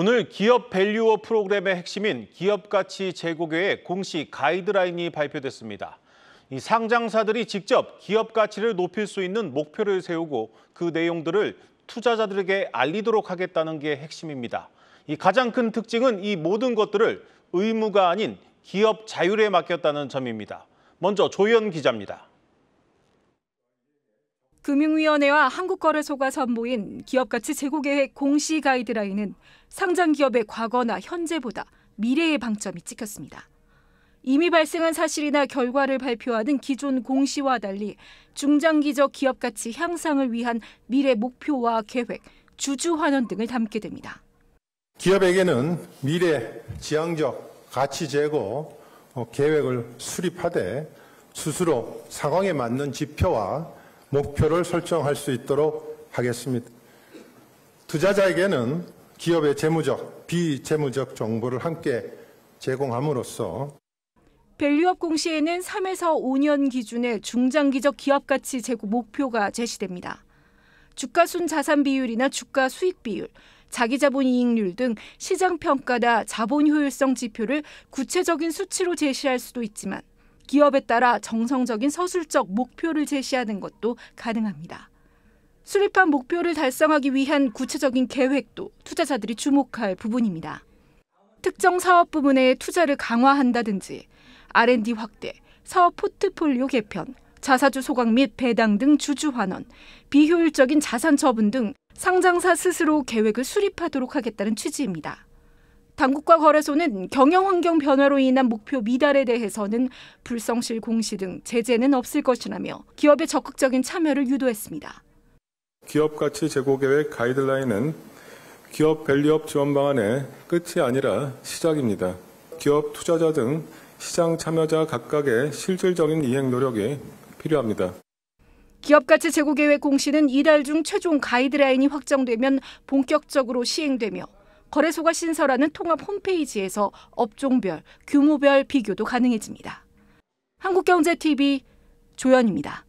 오늘 기업 밸류어 프로그램의 핵심인 기업 가치 제고계의 공식 가이드라인이 발표됐습니다. 이 상장사들이 직접 기업 가치를 높일 수 있는 목표를 세우고 그 내용들을 투자자들에게 알리도록 하겠다는 게 핵심입니다. 이 가장 큰 특징은 이 모든 것들을 의무가 아닌 기업 자율에 맡겼다는 점입니다. 먼저 조현 기자입니다. 금융위원회와 한국거래소가 선보인 기업가치 재고계획 공시 가이드라인은 상장 기업의 과거나 현재보다 미래의 방점이 찍혔습니다. 이미 발생한 사실이나 결과를 발표하는 기존 공시와 달리 중장기적 기업가치 향상을 위한 미래 목표와 계획, 주주 환원 등을 담게 됩니다. 기업에게는 미래 지향적 가치 제고 어, 계획을 수립하되 스스로 상황에 맞는 지표와 목표를 설정할 수 있도록 하겠습니다. 투자자에게는 기업의 재무적, 비재무적 정보를 함께 제공함으로써 밸류업 공시에는 3에서 5년 기준의 중장기적 기업 가치 재고 목표가 제시됩니다. 주가 순 자산 비율이나 주가 수익 비율, 자기 자본 이익률 등 시장 평가다 자본 효율성 지표를 구체적인 수치로 제시할 수도 있지만 기업에 따라 정성적인 서술적 목표를 제시하는 것도 가능합니다. 수립한 목표를 달성하기 위한 구체적인 계획도 투자자들이 주목할 부분입니다. 특정 사업 부문에 투자를 강화한다든지 R&D 확대, 사업 포트폴리오 개편, 자사주 소각 및 배당 등 주주 환원, 비효율적인 자산 처분 등 상장사 스스로 계획을 수립하도록 하겠다는 취지입니다. 당국과 거래소는 경영 환경 변화로 인한 목표 미달에 대해서는 불성실 공시 등 제재는 없을 것이라며 기업의 적극적인 참여를 유도했습니다. 기업 가치 재고 계획 가이드라인은 기업 밸리업 지원 방안의 끝이 아니라 시작입니다. 기업 투자자 등 시장 참여자 각각의 실질적인 이행 노력이 필요합니다. 기업가치 재고 계획 공시는 이달 중 최종 가이드라인이 확정되면 본격적으로 시행되며 거래소가 신설하는 통합 홈페이지에서 업종별, 규모별 비교도 가능해집니다. 한국경제TV 조연입니다.